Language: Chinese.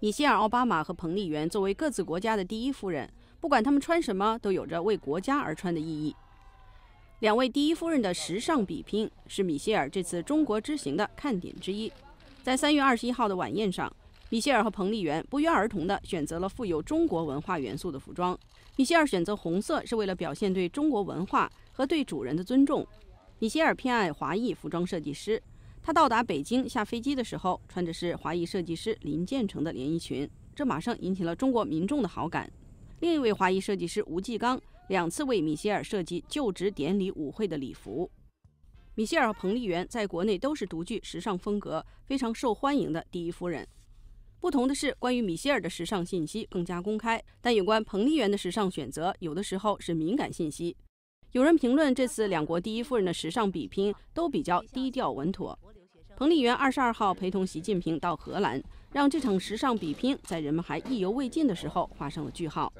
米歇尔·奥巴马和彭丽媛作为各自国家的第一夫人，不管她们穿什么，都有着为国家而穿的意义。两位第一夫人的时尚比拼是米歇尔这次中国之行的看点之一。在三月二十一号的晚宴上，米歇尔和彭丽媛不约而同地选择了富有中国文化元素的服装。米歇尔选择红色是为了表现对中国文化和对主人的尊重。米歇尔偏爱华裔服装设计师。她到达北京下飞机的时候，穿着是华裔设计师林建成的连衣裙，这马上引起了中国民众的好感。另一位华裔设计师吴继刚两次为米歇尔设计就职典礼舞会的礼服。米歇尔和彭丽媛在国内都是独具时尚风格、非常受欢迎的第一夫人。不同的是，关于米歇尔的时尚信息更加公开，但有关彭丽媛的时尚选择，有的时候是敏感信息。有人评论，这次两国第一夫人的时尚比拼都比较低调稳妥。彭丽媛二十二号陪同习近平到荷兰，让这场时尚比拼在人们还意犹未尽的时候画上了句号。